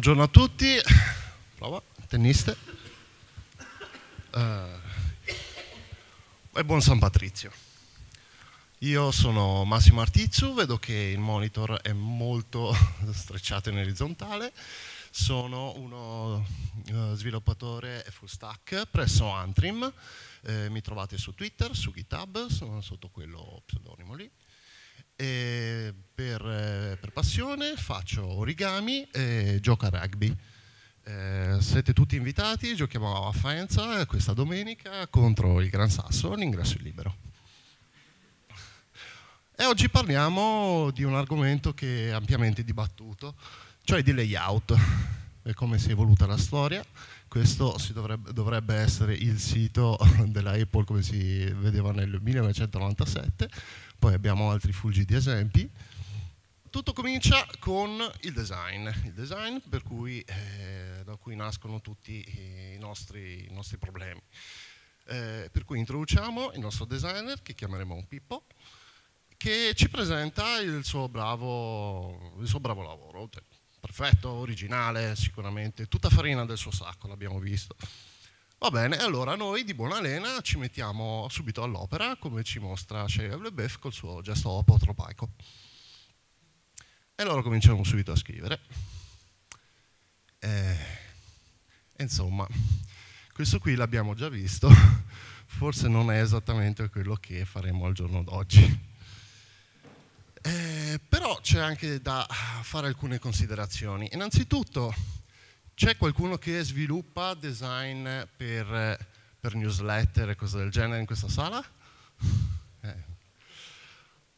Buongiorno a tutti, prova, tenniste. Uh, e buon San Patrizio. Io sono Massimo Artizzu, vedo che il monitor è molto strecciato in orizzontale. Sono uno eh, sviluppatore full stack presso Antrim. Eh, mi trovate su Twitter, su GitHub, sono sotto quello pseudonimo lì. Per, eh, per, passione faccio origami e gioco a rugby. Eh, siete tutti invitati, giochiamo a Faenza questa domenica contro il Gran Sasso, l'ingresso è libero. E oggi parliamo di un argomento che è ampiamente dibattuto, cioè di layout e come si è evoluta la storia. Questo dovrebbe, dovrebbe, essere il sito della Apple come si vedeva nel 1997, poi abbiamo altri fulgi di esempi. Tutto comincia con il design, il design cui, eh, da cui nascono tutti i nostri, i nostri problemi. Eh, per cui introduciamo il nostro designer, che chiameremo Pippo, che ci presenta il suo bravo, il suo bravo lavoro. Cioè Perfetto, originale sicuramente, tutta farina del suo sacco l'abbiamo visto. Va bene, allora noi di buona lena ci mettiamo subito all'opera, come ci mostra Shea Lebeuf col suo gesto apotropaico. E allora cominciamo subito a scrivere. Eh, insomma, questo qui l'abbiamo già visto, forse non è esattamente quello che faremo al giorno d'oggi c'è anche da fare alcune considerazioni. Innanzitutto c'è qualcuno che sviluppa design per, per newsletter e cose del genere in questa sala? Eh.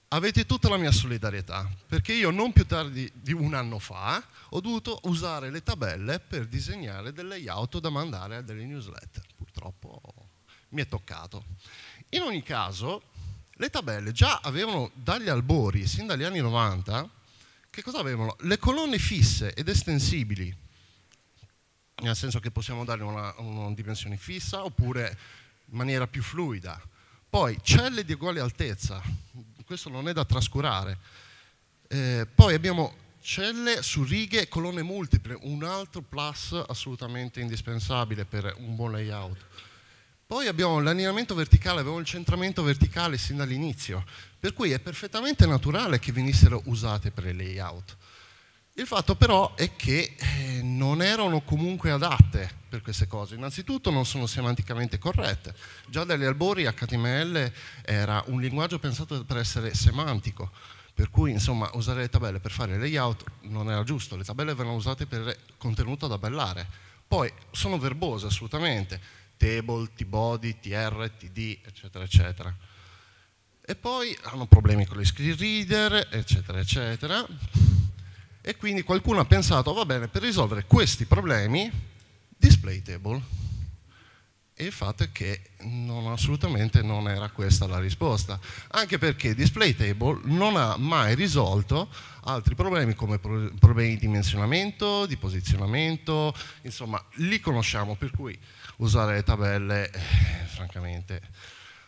Avete tutta la mia solidarietà, perché io non più tardi di un anno fa ho dovuto usare le tabelle per disegnare del layout da mandare a delle newsletter. Purtroppo mi è toccato. In ogni caso, le tabelle già avevano dagli albori, sin dagli anni 90, che cosa avevano? Le colonne fisse ed estensibili, nel senso che possiamo dare una, una dimensione fissa oppure in maniera più fluida. Poi celle di uguale altezza, questo non è da trascurare. Eh, poi abbiamo celle su righe e colonne multiple, un altro plus assolutamente indispensabile per un buon layout. Poi abbiamo l'allineamento verticale, abbiamo il centramento verticale sin dall'inizio, per cui è perfettamente naturale che venissero usate per il layout. Il fatto però è che eh, non erano comunque adatte per queste cose. Innanzitutto non sono semanticamente corrette. Già dagli albori HTML era un linguaggio pensato per essere semantico, per cui insomma usare le tabelle per fare layout non era giusto, le tabelle venivano usate per contenuto da bellare. Poi sono verbose assolutamente, table, tbody, tr, td, eccetera, eccetera. E poi hanno problemi con gli screen reader, eccetera, eccetera. E quindi qualcuno ha pensato, va bene, per risolvere questi problemi, display table e il fatto è che non, assolutamente non era questa la risposta, anche perché Display Table non ha mai risolto altri problemi come problemi di dimensionamento, di posizionamento, insomma li conosciamo, per cui usare le tabelle, eh, francamente.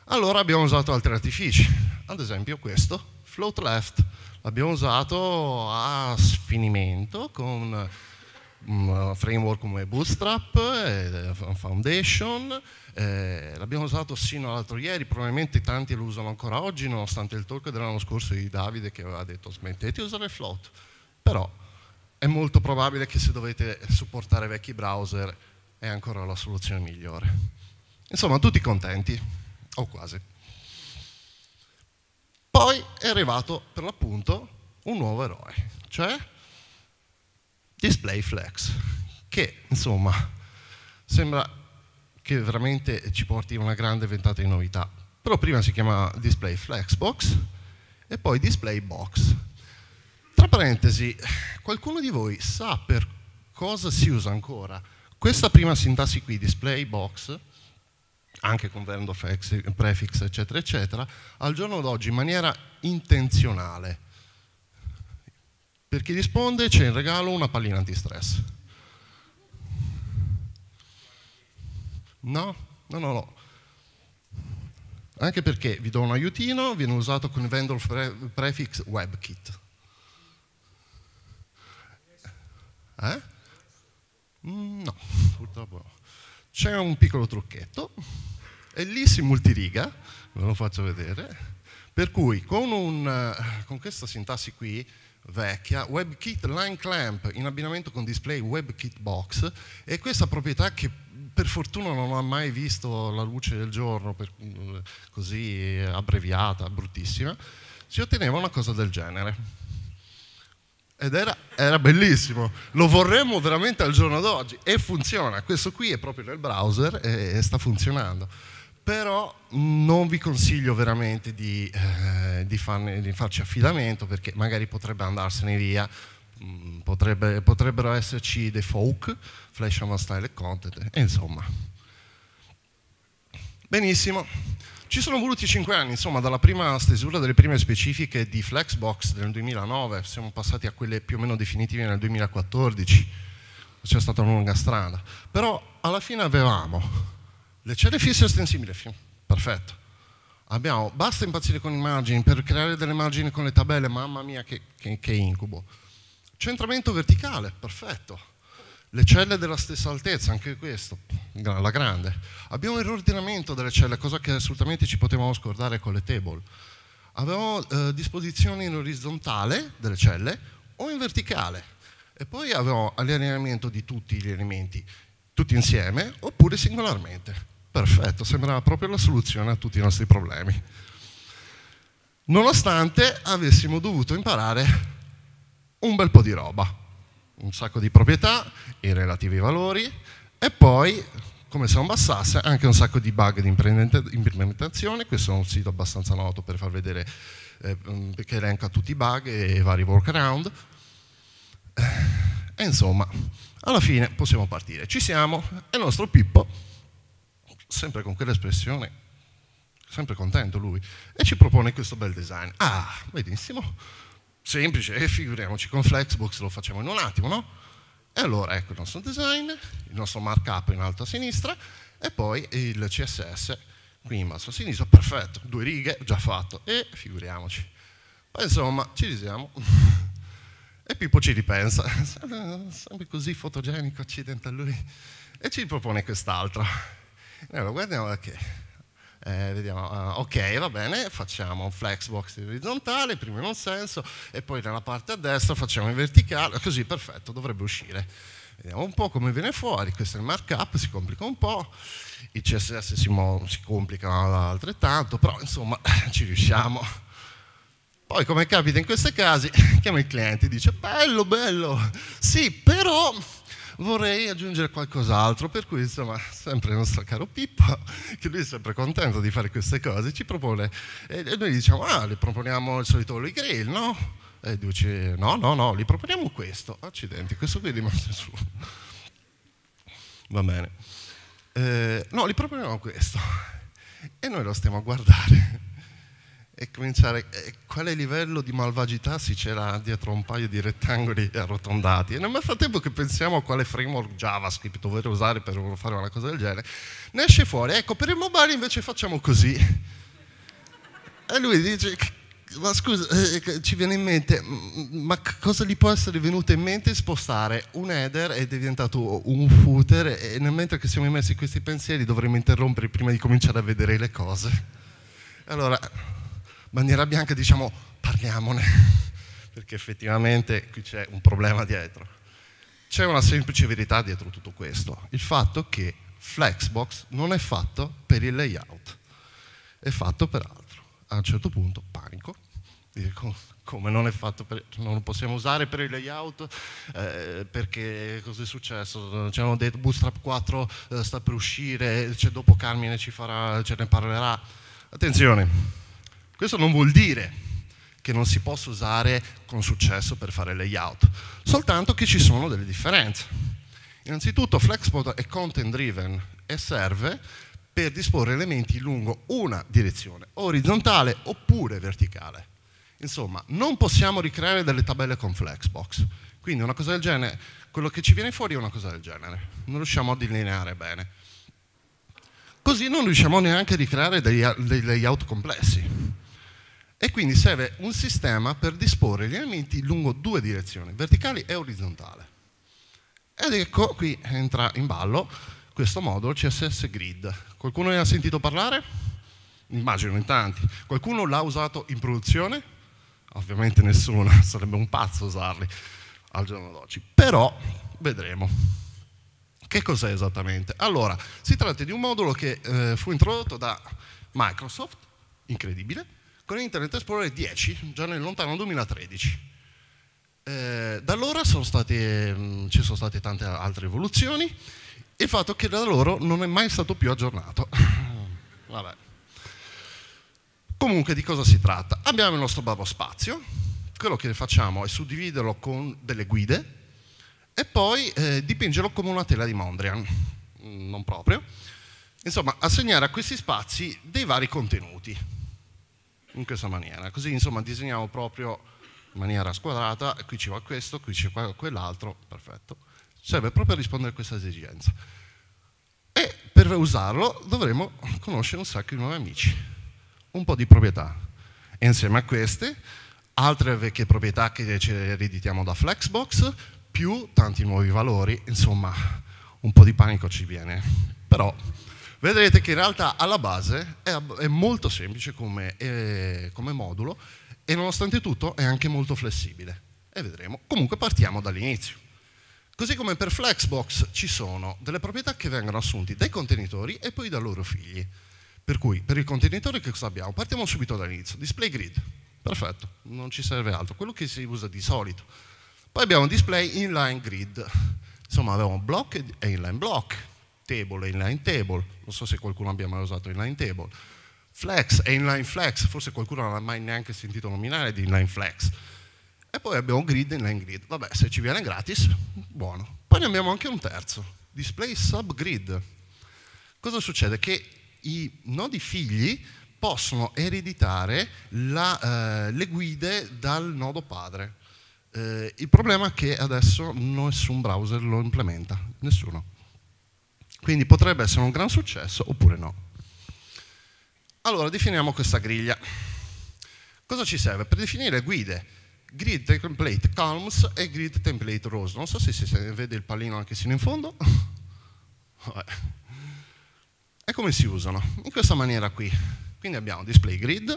Allora abbiamo usato altri artifici, ad esempio questo, float left, l'abbiamo usato a sfinimento con un mm, framework come Bootstrap, eh, Foundation, eh, l'abbiamo usato sino all'altro ieri, probabilmente tanti lo usano ancora oggi, nonostante il talk dell'anno scorso di Davide che aveva detto smettete di usare float, però è molto probabile che se dovete supportare vecchi browser è ancora la soluzione migliore. Insomma, tutti contenti, o quasi. Poi è arrivato, per l'appunto, un nuovo eroe, cioè Display Flex, che insomma sembra che veramente ci porti una grande ventata di novità. Però prima si chiama Display Flexbox e poi Display Box. Tra parentesi, qualcuno di voi sa per cosa si usa ancora questa prima sintassi qui, display box, anche con verndo prefix, eccetera, eccetera, al giorno d'oggi in maniera intenzionale. Per chi risponde c'è in regalo una pallina antistress. No, no, no, no. Anche perché vi do un aiutino, viene usato con il vendor prefix WebKit. Eh? Mm, no, purtroppo no. C'è un piccolo trucchetto e lì si multiriga, ve lo faccio vedere, per cui con, un, eh, con questa sintassi qui vecchia, WebKit Line Clamp in abbinamento con display WebKit Box e questa proprietà che per fortuna non ha mai visto la luce del giorno, per, mm, così abbreviata, bruttissima, si otteneva una cosa del genere ed era, era, bellissimo. Lo vorremmo veramente al giorno d'oggi e funziona. Questo qui è proprio nel browser e, e sta funzionando. Però non vi consiglio veramente di, eh, di, farne, di farci affidamento perché magari potrebbe andarsene via. Mm, potrebbe, potrebbero esserci dei folk, flash and style content, e insomma. Benissimo. Ci sono voluti cinque anni, insomma, dalla prima stesura delle prime specifiche di Flexbox nel 2009, siamo passati a quelle più o meno definitive nel 2014, c'è stata una lunga strada, però alla fine avevamo le celle fisse estensibili, perfetto. Abbiamo, basta impazzire con immagini, per creare delle immagini con le tabelle, mamma mia che, che, che incubo. Centramento verticale, perfetto le celle della stessa altezza, anche questo, la grande. Abbiamo il riordinamento delle celle, cosa che assolutamente ci potevamo scordare con le table. Avevamo eh, disposizione in orizzontale delle celle o in verticale. E poi avevamo allineamento di tutti gli elementi, tutti insieme oppure singolarmente. Perfetto, sembrava proprio la soluzione a tutti i nostri problemi. Nonostante avessimo dovuto imparare un bel po' di roba, un sacco di proprietà, i relativi valori e poi, come se non bastasse, anche un sacco di bug di implementazione. Questo è un sito abbastanza noto per far vedere eh, mm, che elenca tutti i bug e i vari workaround. Eh, e insomma, alla fine possiamo partire. Ci siamo e il nostro Pippo, sempre con quell'espressione, sempre contento lui, e ci propone questo bel design. Ah, benissimo semplice, e eh, figuriamoci, con Flexbox lo facciamo in un attimo, no? E allora ecco il nostro design, il nostro markup in alto a sinistra e poi il CSS qui in basso a sinistra, perfetto, due righe, già fatto, e figuriamoci. Poi insomma, ci risiamo. e Pippo ci ripensa, sempre così fotogenico, accidenta lui, e ci propone quest'altra. E allora guardiamo da che eh, vediamo, ah, ok, va bene, facciamo un flexbox in orizzontale, prima in un senso, e poi nella parte a destra facciamo in verticale, così perfetto, dovrebbe uscire. Vediamo un po' come viene fuori, questo è il markup, si complica un po', il CSS si, si complica altrettanto, però insomma ci riusciamo. Poi come capita in questi casi, chiama il cliente e dice, bello, bello, sì, però vorrei aggiungere qualcos'altro, per cui insomma sempre il nostro caro Pippo, che lui è sempre contento di fare queste cose, ci propone, e noi diciamo, ah, le proponiamo il solito Holy Grail, no? E lui dice, no, no, no, li proponiamo questo, accidenti, questo qui è rimasto su. Va bene. Eh, no, li proponiamo questo. E noi lo stiamo a guardare e cominciare eh, quale livello di malvagità si c'era dietro un paio di rettangoli arrotondati. E nel frattempo che pensiamo a quale framework JavaScript dover usare per fare una cosa del genere, ne esce fuori. Ecco, per il mobile invece facciamo così. E lui dice, ma scusa, eh, eh ci viene in mente, ma cosa gli può essere venuto in mente spostare un header è diventato un footer e nel mentre che siamo immersi in questi pensieri dovremmo interrompere prima di cominciare a vedere le cose. Allora, bandiera bianca diciamo parliamone, perché effettivamente qui c'è un problema dietro. C'è una semplice verità dietro tutto questo, il fatto che Flexbox non è fatto per il layout, è fatto per altro. A un certo punto panico, dico, come non è fatto per, non lo possiamo usare per il layout eh, perché è successo ci hanno detto Bootstrap 4 eh, sta per uscire cioè, dopo Carmine farà, ce ne parlerà attenzione questo non vuol dire che non si possa usare con successo per fare layout, soltanto che ci sono delle differenze. Innanzitutto Flexport è content driven e serve per disporre elementi lungo una direzione, orizzontale oppure verticale. Insomma, non possiamo ricreare delle tabelle con Flexbox. Quindi una cosa del genere, quello che ci viene fuori è una cosa del genere. Non riusciamo a delineare bene. Così non riusciamo neanche a ricreare dei, dei layout complessi e quindi serve un sistema per disporre gli elementi lungo due direzioni, verticali e orizzontale. Ed ecco qui entra in ballo questo modulo CSS Grid. Qualcuno ne ha sentito parlare? Immagino in tanti. Qualcuno l'ha usato in produzione? Ovviamente nessuno, sarebbe un pazzo usarli al giorno d'oggi. Però vedremo. Che cos'è esattamente? Allora, si tratta di un modulo che eh, fu introdotto da Microsoft, incredibile, con Internet Explorer 10, già nel lontano 2013. Eh, da allora sono state, mh, mm, ci sono state tante altre evoluzioni e il fatto che da loro non è mai stato più aggiornato. Vabbè. Comunque di cosa si tratta? Abbiamo il nostro babbo spazio, quello che facciamo è suddividerlo con delle guide e poi eh, dipingerlo come una tela di Mondrian, mm, non proprio. Insomma, assegnare a questi spazi dei vari contenuti in questa maniera. Così insomma disegniamo proprio in maniera squadrata, qui ci va questo, qui ci va quell'altro, perfetto. Serve proprio a rispondere a questa esigenza. E per usarlo dovremo conoscere un sacco di nuovi amici, un po' di proprietà. E insieme a queste altre vecchie proprietà che ci ereditiamo da Flexbox, più tanti nuovi valori, insomma un po' di panico ci viene. Però vedrete che in realtà alla base è, è molto semplice come, è, eh, come modulo e nonostante tutto è anche molto flessibile. E vedremo. Comunque partiamo dall'inizio. Così come per Flexbox ci sono delle proprietà che vengono assunti dai contenitori e poi dai loro figli. Per cui per il contenitore che cosa abbiamo? Partiamo subito dall'inizio. Display grid. Perfetto, non ci serve altro. Quello che si usa di solito. Poi abbiamo display inline grid. Insomma abbiamo block e inline block table e inline table, non so se qualcuno abbia mai usato inline table, flex e inline flex, forse qualcuno non ha mai neanche sentito nominare di inline flex, e poi abbiamo grid e inline grid, vabbè se ci viene gratis, buono. Poi ne abbiamo anche un terzo, display subgrid. Cosa succede? Che i nodi figli possono ereditare la, eh, le guide dal nodo padre. Eh, il problema è che adesso nessun browser lo implementa, nessuno. Quindi potrebbe essere un gran successo oppure no. Allora, definiamo questa griglia. Cosa ci serve? Per definire guide, grid template columns e grid template rows. Non so se si vede il pallino anche sino in fondo. Vabbè. E come si usano? In questa maniera qui. Quindi abbiamo display grid,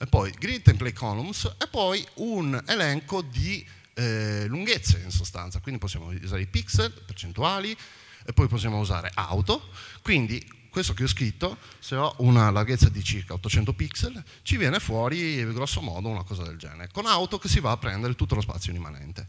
e poi grid template columns e poi un elenco di eh, lunghezze in sostanza. Quindi possiamo usare i pixel, percentuali, e poi possiamo usare auto. Quindi questo che ho scritto, se ho una larghezza di circa 800 pixel, ci viene fuori grosso modo una cosa del genere, con auto che si va a prendere tutto lo spazio rimanente.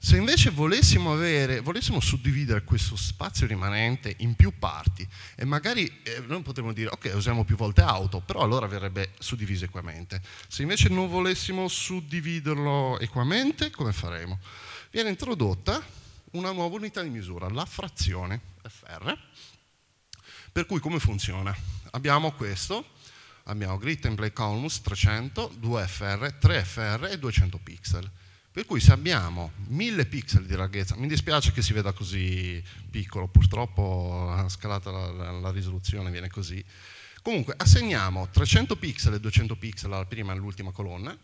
Se invece volessimo, avere, volessimo suddividere questo spazio rimanente in più parti e magari eh, noi potremmo dire ok usiamo più volte auto, però allora verrebbe suddiviso equamente. Se invece non volessimo suddividerlo equamente, come faremo? Viene introdotta una nuova unità di misura, la frazione FR. Per cui come funziona? Abbiamo questo, abbiamo grid template columns 300, 2FR, 3FR e 200 pixel. Per cui se abbiamo 1000 pixel di larghezza, mi dispiace che si veda così piccolo, purtroppo scalata la, la, la risoluzione viene così. Comunque assegniamo 300 pixel e 200 pixel alla prima e all'ultima colonna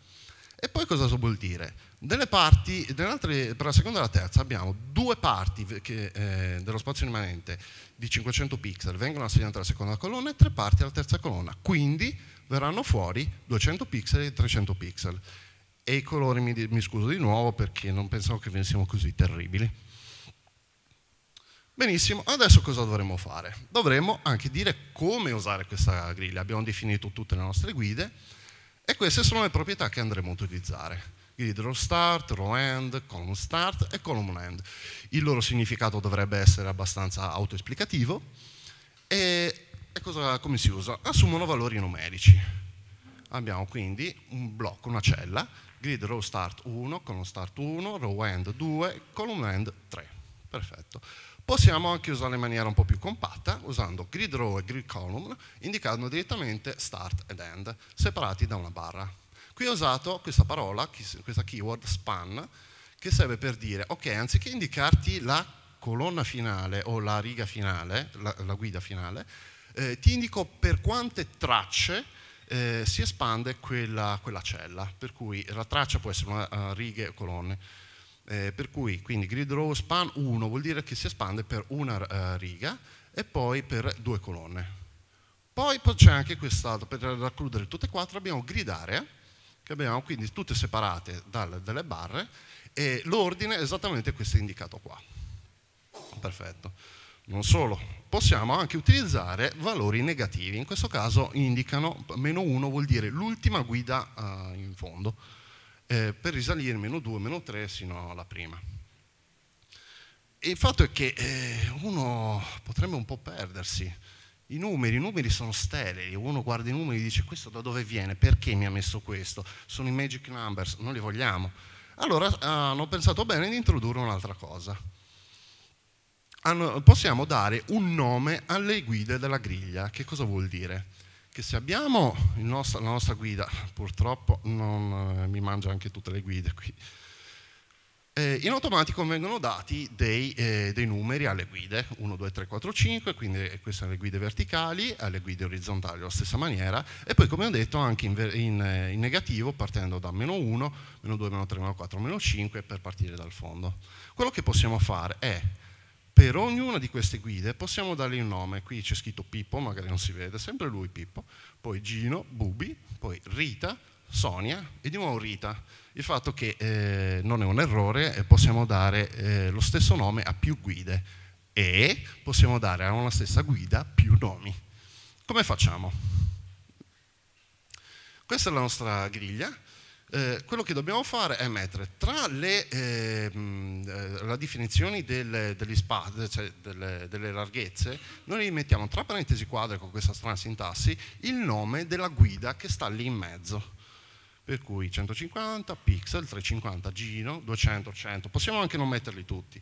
e poi cosa vuol dire? Nelle parti, per la seconda e la terza abbiamo due parti che, eh, dello spazio rimanente di 500 pixel vengono assegnate alla seconda colonna e tre parti alla terza colonna, quindi verranno fuori 200 pixel e 300 pixel. E i colori mi, mi scuso di nuovo perché non pensavo che venissimo così terribili. Benissimo, adesso cosa dovremmo fare? Dovremmo anche dire come usare questa griglia. Abbiamo definito tutte le nostre guide e queste sono le proprietà che andremo a utilizzare. Quindi draw start, row end, column start e column end. Il loro significato dovrebbe essere abbastanza autoesplicativo. E, e cosa, come si usa? Assumono valori numerici. Abbiamo quindi un blocco, una cella, grid row start 1, column start 1, row end 2, column end 3. Perfetto. Possiamo anche usarle in maniera un po' più compatta, usando grid row e grid column, indicando direttamente start ed end, separati da una barra. Qui ho usato questa parola, questa keyword span, che serve per dire, ok, anziché indicarti la colonna finale o la riga finale, la, la guida finale, eh, ti indico per quante tracce eh, si espande quella, quella, cella, per cui la traccia può essere una, uh, righe o colonne. Eh, per cui quindi grid row span 1 vuol dire che si espande per una uh, riga e poi per due colonne. Poi c'è anche quest'altro, per raccludere tutte e quattro abbiamo grid area, che abbiamo quindi tutte separate dalle, dalle barre e l'ordine è esattamente questo indicato qua. Perfetto. Non solo, possiamo anche utilizzare valori negativi, in questo caso indicano meno 1 vuol dire l'ultima guida uh, in fondo, eh, per risalire meno 2, meno 3 sino alla prima. E il fatto è che eh, uno potrebbe un po' perdersi, i numeri, i numeri sono sterili, uno guarda i numeri e dice questo da dove viene, perché mi ha messo questo, sono i magic numbers, non li vogliamo. Allora hanno pensato bene di introdurre un'altra cosa. possiamo dare un nome alle guide della griglia, che cosa vuol dire? Che se abbiamo nostro, la nostra guida, purtroppo non, eh, mi mangia anche tutte le guide qui, eh, in automatico vengono dati dei, eh, dei, numeri alle guide 1, 2, 3, 4, 5, quindi eh, queste sono le guide verticali, alle guide orizzontali alla stessa maniera e poi come ho detto anche in, in, eh, in negativo partendo da meno 1, meno 2, meno 3, meno 4, meno 5 per partire dal fondo. Quello che possiamo fare è per ognuna di queste guide possiamo dargli un nome, qui c'è scritto Pippo, magari non si vede, sempre lui Pippo, poi Gino, Bubi, poi Rita, Sonia e di nuovo Rita il fatto che eh, non è un errore, eh, possiamo dare eh, lo stesso nome a più guide e possiamo dare a una stessa guida più nomi. Come facciamo? Questa è la nostra griglia. Eh, quello che dobbiamo fare è mettere tra le ehm, eh, definizioni del, degli spazi, cioè delle, delle, larghezze, noi mettiamo tra parentesi quadre con questa strana sintassi il nome della guida che sta lì in mezzo per cui 150, pixel, 350, gino, 200, 100, possiamo anche non metterli tutti,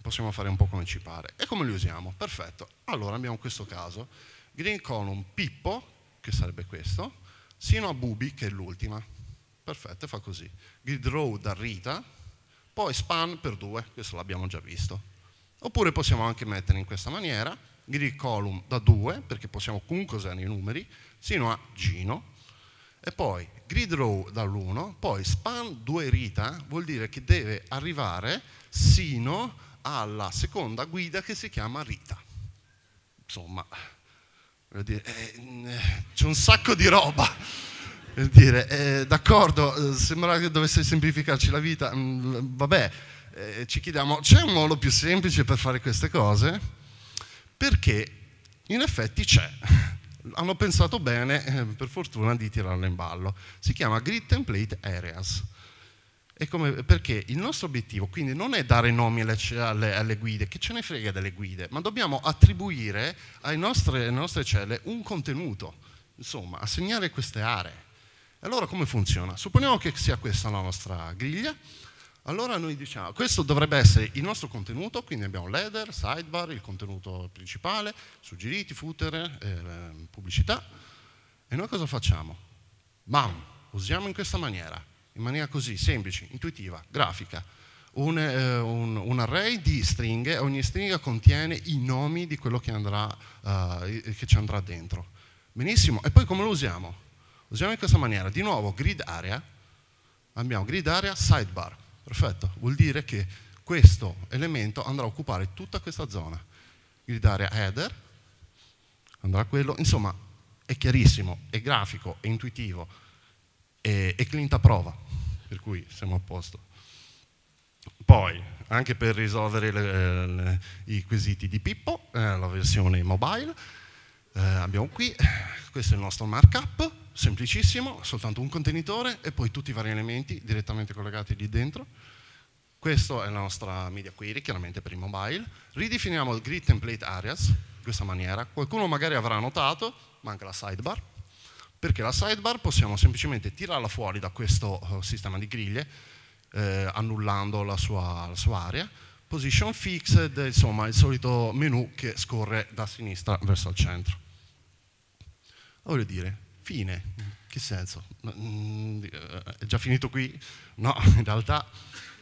possiamo fare un po' come ci pare. E come li usiamo? Perfetto, allora abbiamo questo caso, green column pippo, che sarebbe questo, sino a bubi, che è l'ultima. Perfetto, fa così. Grid row da rita, poi span per 2, questo l'abbiamo già visto. Oppure possiamo anche mettere in questa maniera, grid column da 2, perché possiamo comunque usare i numeri, sino a gino, e poi grid row dall'1, poi span 2 rita vuol dire che deve arrivare sino alla seconda guida che si chiama rita. Insomma, eh, c'è un sacco di roba. Per dire, eh, d'accordo, eh, sembra che dovesse semplificarci la vita, mm, vabbè, eh, ci chiediamo, c'è un modo più semplice per fare queste cose? Perché in effetti c'è hanno pensato bene, eh, per fortuna, di tirarla in ballo. Si chiama Grid Template Areas. Come, perché il nostro obiettivo quindi non è dare nomi alle, alle, alle, guide, che ce ne frega delle guide, ma dobbiamo attribuire nostri, alle nostre celle un contenuto, insomma, assegnare queste aree. E Allora come funziona? Supponiamo che sia questa la nostra griglia, allora noi diciamo, questo dovrebbe essere il nostro contenuto, quindi abbiamo l'header, sidebar, il contenuto principale, suggeriti, footer, eh, ehm, pubblicità. E noi cosa facciamo? Bam, usiamo in questa maniera, in maniera così, semplice, intuitiva, grafica. Un, eh, un, un array di stringhe, ogni stringa contiene i nomi di quello che, andrà, eh, che ci andrà dentro. Benissimo, e poi come lo usiamo? Usiamo in questa maniera, di nuovo grid area, abbiamo grid area, sidebar Perfetto, vuol dire che questo elemento andrà a occupare tutta questa zona. Gridare a header, andrà a quello, insomma è chiarissimo, è grafico, è intuitivo, è, è clint a prova, per cui siamo a posto. Poi, anche per risolvere le, le, i quesiti di Pippo, eh, la versione mobile, eh, abbiamo qui, questo è il nostro markup, semplicissimo, soltanto un contenitore e poi tutti i vari elementi direttamente collegati lì dentro. Questa è la nostra media query, chiaramente per il mobile. Ridefiniamo il grid template areas in questa maniera. Qualcuno magari avrà notato, manca la sidebar, perché la sidebar possiamo semplicemente tirarla fuori da questo eh, sistema di griglie, eh, annullando la sua, la sua area. Position fixed, insomma, il solito menu che scorre da sinistra verso il centro. Voglio dire, Fine. Che senso? Mm, eh, è già finito qui? No, in realtà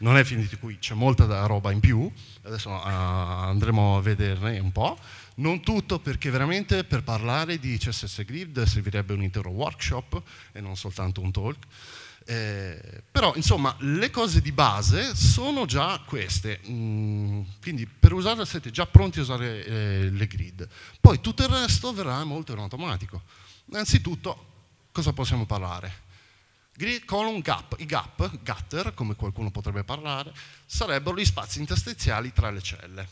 non è finito qui, c'è molta roba in più, adesso uh, andremo a vederne un po'. Non tutto perché veramente per parlare di CSS Grid servirebbe un intero workshop e non soltanto un talk. Eh, però insomma le cose di base sono già queste, mm, quindi per usarle siete già pronti a usare eh, le grid, poi tutto il resto verrà molto in automatico. Innanzitutto, cosa possiamo parlare? Green column gap, i gap, gutter, come qualcuno potrebbe parlare, sarebbero gli spazi interstiziali tra le celle.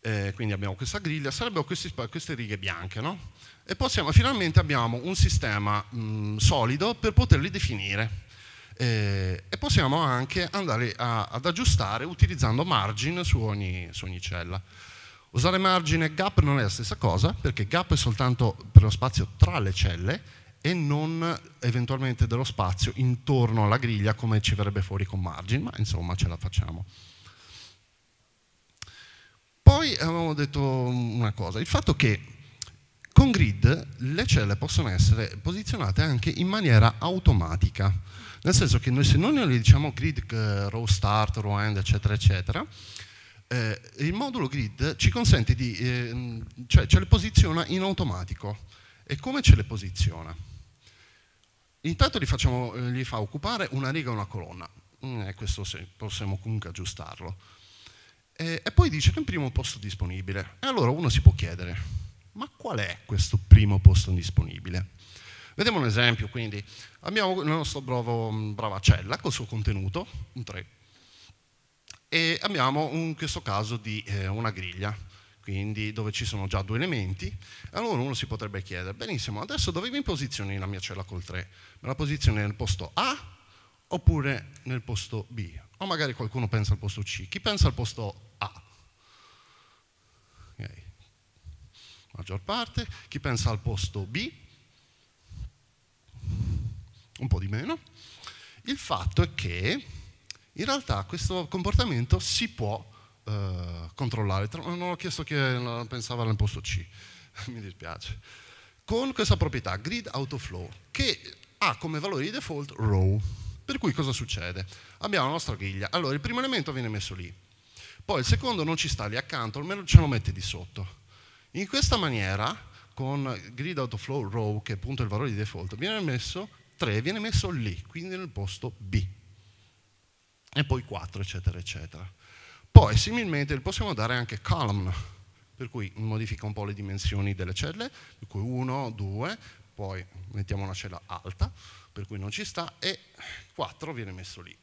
Eh, quindi abbiamo questa griglia, sarebbero questi, queste righe bianche, no? E possiamo, finalmente abbiamo un sistema mh, mm, solido per poterli definire. Eh, e possiamo anche andare a, ad aggiustare utilizzando margin su ogni, su ogni cella. Usare margine e gap non è la stessa cosa, perché gap è soltanto per lo spazio tra le celle e non eventualmente dello spazio intorno alla griglia come ci verrebbe fuori con margine, ma insomma ce la facciamo. Poi avevamo detto una cosa, il fatto che con grid le celle possono essere posizionate anche in maniera automatica, nel senso che noi se noi le diciamo grid, eh, row start, row end, eccetera, eccetera, eh, il modulo grid ci consente di, eh, cioè ce le posiziona in automatico. E come ce le posiziona? Intanto gli, facciamo, eh, li fa occupare una riga e una colonna, mm, eh, questo possiamo comunque aggiustarlo. E, e poi dice che è un primo posto disponibile. E allora uno si può chiedere, ma qual è questo primo posto disponibile? Vediamo un esempio, quindi abbiamo il nostro bravo, mm, brava cella col suo contenuto, un 3 e abbiamo in questo caso di eh, una griglia quindi dove ci sono già due elementi, allora uno si potrebbe chiedere, benissimo, adesso dove mi posizioni la mia cella col 3? Me la posizioni nel posto A oppure nel posto B? O magari qualcuno pensa al posto C, chi pensa al posto A? Okay. Maggior parte, chi pensa al posto B? Un po' di meno. Il fatto è che in realtà questo comportamento si può eh, controllare. Non ho chiesto che pensava all'imposto C, mi dispiace. Con questa proprietà, grid out of flow, che ha come valore di default row. Per cui cosa succede? Abbiamo la nostra griglia. Allora, il primo elemento viene messo lì. Poi il secondo non ci sta lì accanto, almeno ce lo mette di sotto. In questa maniera, con grid out of flow row, che è appunto il valore di default, viene messo 3, viene messo lì, quindi nel posto B e poi 4, eccetera, eccetera. Poi similmente possiamo dare anche column, per cui modifica un po' le dimensioni delle celle, per cui 1, 2, poi mettiamo una cella alta, per cui non ci sta, e 4 viene messo lì.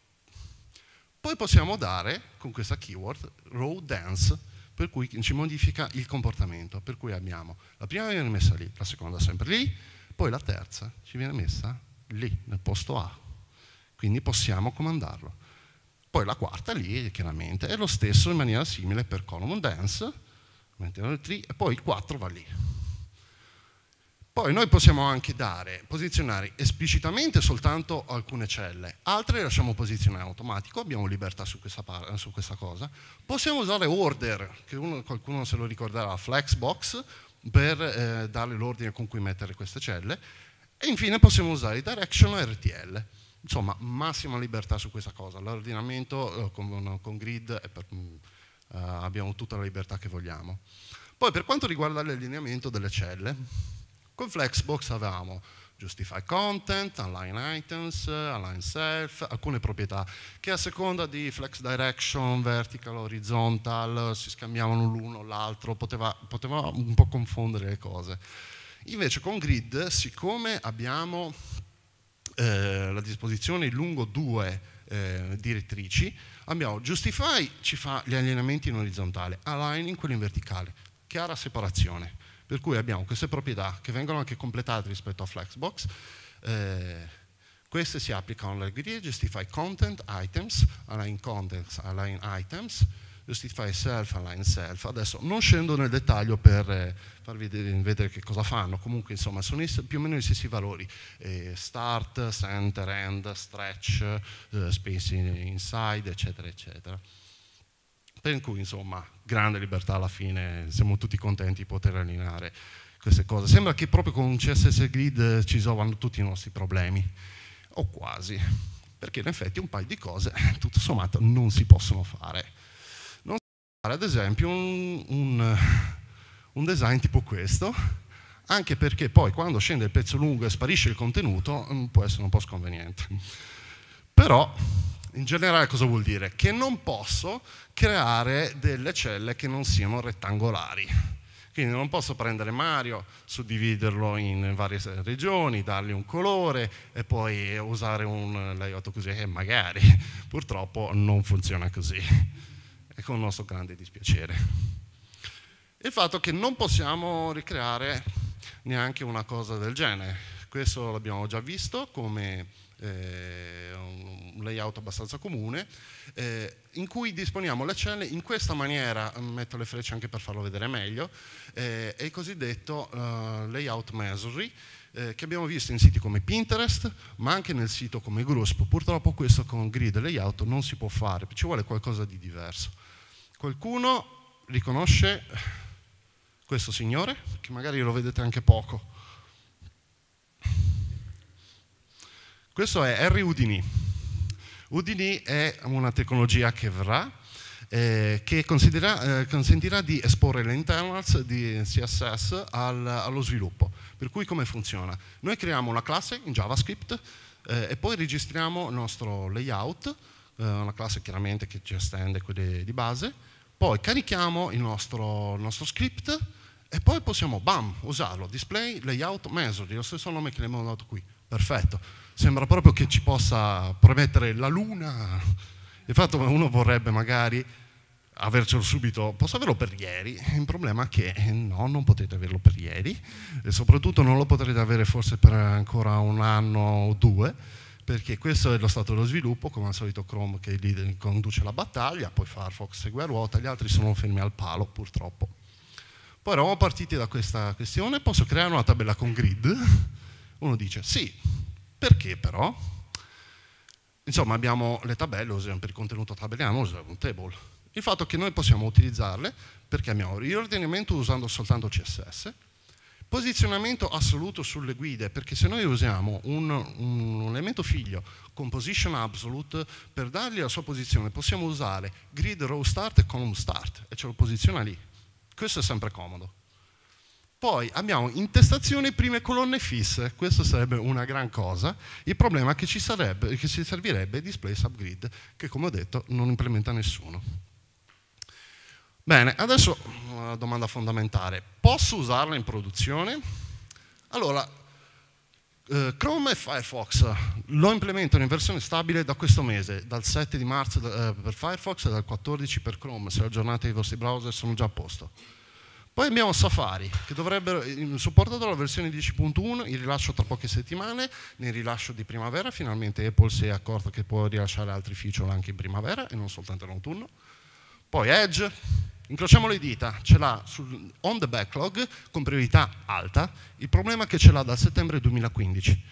Poi possiamo dare, con questa keyword, row dance, per cui ci modifica il comportamento, per cui abbiamo la prima viene messa lì, la seconda sempre lì, poi la terza ci viene messa lì, nel posto A. Quindi possiamo comandarlo. Poi la quarta lì, chiaramente, è lo stesso in maniera simile per Common Dance, e poi il 4 va lì. Poi noi possiamo anche dare, posizionare esplicitamente soltanto alcune celle, altre le lasciamo posizionare in automatico, abbiamo libertà su questa, su questa cosa. Possiamo usare order, che uno, qualcuno se lo ricorderà, flexbox, per eh, dare l'ordine con cui mettere queste celle. E infine possiamo usare direction RTL. Insomma, massima libertà su questa cosa. L'ordinamento eh, con, con, grid per, mm, eh, abbiamo tutta la libertà che vogliamo. Poi per quanto riguarda l'allineamento delle celle, con Flexbox avevamo justify content, align items, align self, alcune proprietà che a seconda di flex direction, vertical, horizontal, si scambiavano l'uno o l'altro, poteva, poteva, un po' confondere le cose. Invece con grid, siccome abbiamo eh, la disposizione lungo due eh, direttrici, abbiamo Justify ci fa gli allenamenti in orizzontale, Aligning quello in verticale, chiara separazione, per cui abbiamo queste proprietà che vengono anche completate rispetto a Flexbox, eh, queste si applicano alla griglia Justify Content Items, Align Contents, Align Items, Justify Self, Align Self. Adesso non scendo nel dettaglio per eh, farvi vedere che cosa fanno, comunque insomma sono più o meno gli stessi valori, eh, start, center, end, stretch, eh, space inside, eccetera, eccetera. Per cui insomma grande libertà alla fine, siamo tutti contenti di poter allineare queste cose. Sembra che proprio con CSS Grid eh, ci trovano tutti i nostri problemi, o quasi, perché in effetti un paio di cose tutto sommato non si possono fare ad esempio un, un, eh, un, design tipo questo, anche perché poi quando scende il pezzo lungo e sparisce il contenuto mm, può essere un po' sconveniente. Però in generale cosa vuol dire? Che non posso creare delle celle che non siano rettangolari. Quindi non posso prendere Mario, suddividerlo in varie regioni, dargli un colore e poi usare un eh, layout così, E eh, magari. Purtroppo non funziona così e con il nostro grande dispiacere. Il fatto che non possiamo ricreare neanche una cosa del genere. Questo l'abbiamo già visto come eh, un layout abbastanza comune, eh, in cui disponiamo le celle in questa maniera, mm, metto le frecce anche per farlo vedere meglio, eh, è il cosiddetto eh, layout measury, eh, che abbiamo visto in siti come Pinterest, ma anche nel sito come Grusp. Purtroppo questo con grid layout non si può fare, ci vuole qualcosa di diverso. Qualcuno riconosce questo signore, che magari lo vedete anche poco. Questo è Harry Houdini. Houdini è una tecnologia che verrà, eh, che eh, consentirà di esporre le internals di CSS al, allo sviluppo. Per cui come funziona? Noi creiamo una classe in JavaScript eh, e poi registriamo il nostro layout, eh, una classe chiaramente che ci estende quelle di base, poi carichiamo il nostro, il nostro script e poi possiamo, bam, usarlo. Display layout method, lo stesso nome che abbiamo dato qui. Perfetto. Sembra proprio che ci possa promettere la luna. il fatto che uno vorrebbe magari avercelo subito, posso averlo per ieri, il problema è che no, non potete averlo per ieri e soprattutto non lo potrete avere forse per ancora un anno o due perché questo è lo stato dello sviluppo, come al solito Chrome che conduce la battaglia, poi Firefox segue a ruota, gli altri sono fermi al palo purtroppo. Poi eravamo partiti da questa questione, posso creare una tabella con grid? Uno dice sì, perché però? Insomma abbiamo le tabelle, usiamo per il contenuto tabellare, usiamo un table. Il fatto è che noi possiamo utilizzarle perché abbiamo riordinamento usando soltanto CSS, Posizionamento assoluto sulle guide, perché se noi usiamo un, un, elemento figlio con position absolute per dargli la sua posizione, possiamo usare grid row start e column start e ce lo posiziona lì. Questo è sempre comodo. Poi abbiamo intestazione prime colonne fisse, questo sarebbe una gran cosa. Il problema è che ci, sarebbe, che ci servirebbe display subgrid, che come ho detto non implementa nessuno. Bene, adesso una domanda fondamentale. Posso usarla in produzione? Allora, eh, Chrome e Firefox lo implementano in versione stabile da questo mese, dal 7 di marzo eh, per Firefox e dal 14 per Chrome, se aggiornate i vostri browser sono già a posto. Poi abbiamo Safari, che dovrebbe supportare la versione 10.1, il rilascio tra poche settimane, nel rilascio di primavera, finalmente Apple si è accorta che può rilasciare altri feature anche in primavera e non soltanto in autunno. Poi Edge, incrociamo le dita, ce l'ha on the backlog con priorità alta, il problema è che ce l'ha dal settembre 2015.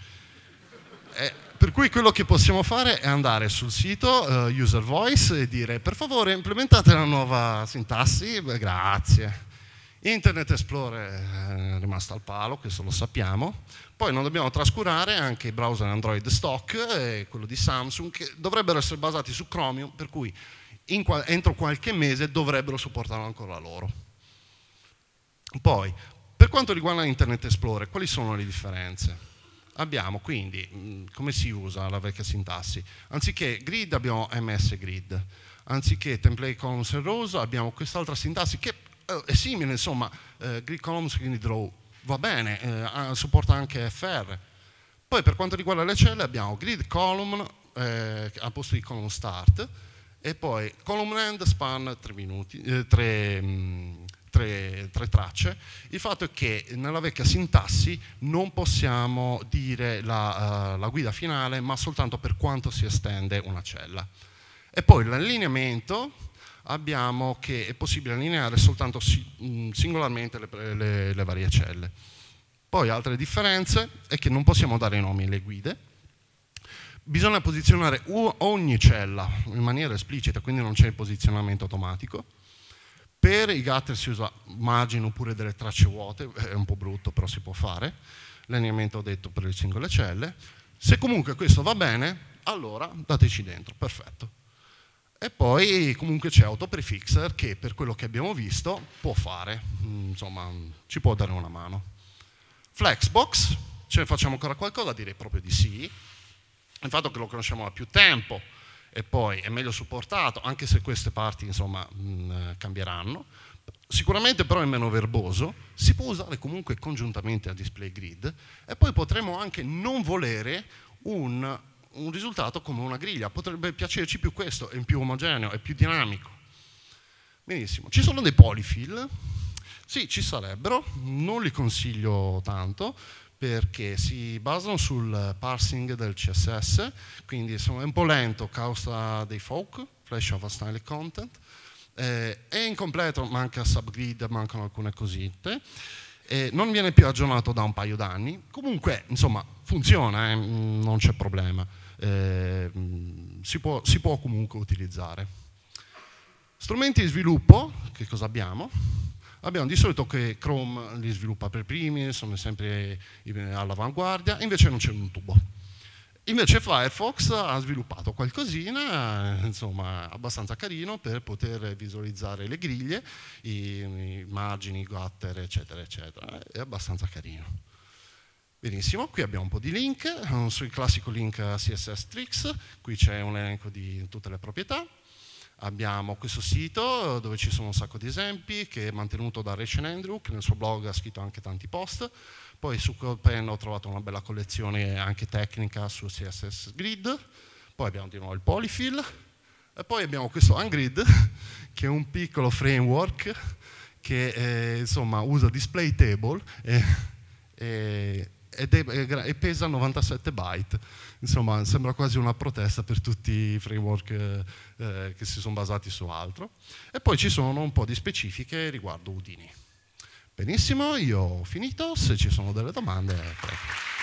Eh, per cui quello che possiamo fare è andare sul sito eh, user voice e dire per favore implementate la nuova sintassi, Beh, grazie. Internet Explorer eh, è rimasto al palo, questo lo sappiamo. Poi non dobbiamo trascurare anche i browser Android stock e eh, quello di Samsung che dovrebbero essere basati su Chromium, per cui in, entro qualche mese dovrebbero supportarlo ancora loro. Poi, per quanto riguarda Internet Explorer, quali sono le differenze? Abbiamo quindi, mm, come si usa la vecchia sintassi? Anziché grid abbiamo MS Grid, anziché template columns e rows abbiamo quest'altra sintassi che eh, è simile, insomma, eh, grid columns quindi draw, va bene, eh, supporta anche FR. Poi per quanto riguarda le celle abbiamo grid column eh, al posto di column start, e poi column and span 3 minuti, 3, eh, mm, Tre, tre, tracce. Il fatto è che nella vecchia sintassi non possiamo dire la, uh, la, guida finale, ma soltanto per quanto si estende una cella. E poi l'allineamento abbiamo che è possibile allineare soltanto si, mh, mm, singolarmente le, le, le varie celle. Poi altre differenze è che non possiamo dare nomi alle guide, Bisogna posizionare ogni cella in maniera esplicita, quindi non c'è il posizionamento automatico. Per i gutter si usa margine oppure delle tracce vuote, è un po' brutto però si può fare, l'allineamento ho detto per le singole celle. Se comunque questo va bene, allora dateci dentro, perfetto. E poi comunque c'è Autoprefixer che per quello che abbiamo visto può fare, mm, insomma ci può dare una mano. Flexbox, ce ne facciamo ancora qualcosa? Direi proprio di sì il fatto che lo conosciamo da più tempo e poi è meglio supportato, anche se queste parti insomma, mh, mm, cambieranno, sicuramente però è meno verboso, si può usare comunque congiuntamente a display grid e poi potremmo anche non volere un, un risultato come una griglia, potrebbe piacerci più questo, è più omogeneo, è più dinamico. Benissimo, ci sono dei polyfill, sì ci sarebbero, non li consiglio tanto, perché si basano sul parsing del CSS, quindi è un po' lento causa dei folk, flash of a style content, eh, è incompleto, manca subgrid, mancano alcune cosette, eh, non viene più aggiornato da un paio d'anni, comunque insomma funziona, eh, mm, non c'è problema, eh, mm, si può, si può comunque utilizzare. Strumenti di sviluppo, che cosa abbiamo? Abbiamo di solito che Chrome li sviluppa per primi, sono sempre eh, all'avanguardia, invece non c'è un tubo. Invece Firefox ha sviluppato qualcosina, eh, insomma, abbastanza carino per poter visualizzare le griglie, i, i margini, i gutter, eccetera, eccetera. È abbastanza carino. Benissimo, qui abbiamo un po' di link, eh, sul classico link CSS Tricks, qui c'è un elenco di tutte le proprietà, Abbiamo questo sito eh, dove ci sono un sacco di esempi che è mantenuto da Rachel Andrew, che nel suo blog ha scritto anche tanti post. Poi su Codepen ho trovato una bella collezione anche tecnica su CSS Grid. Poi abbiamo di nuovo il Polyfill. E poi abbiamo questo Ungrid, che è un piccolo framework che eh, insomma, usa display table e, e ed è, è, e pesa 97 byte. Insomma, sembra quasi una protesta per tutti i framework eh, che si sono basati su altro. E poi ci sono un po' di specifiche riguardo Udini. Benissimo, io ho finito, se ci sono delle domande... Prego.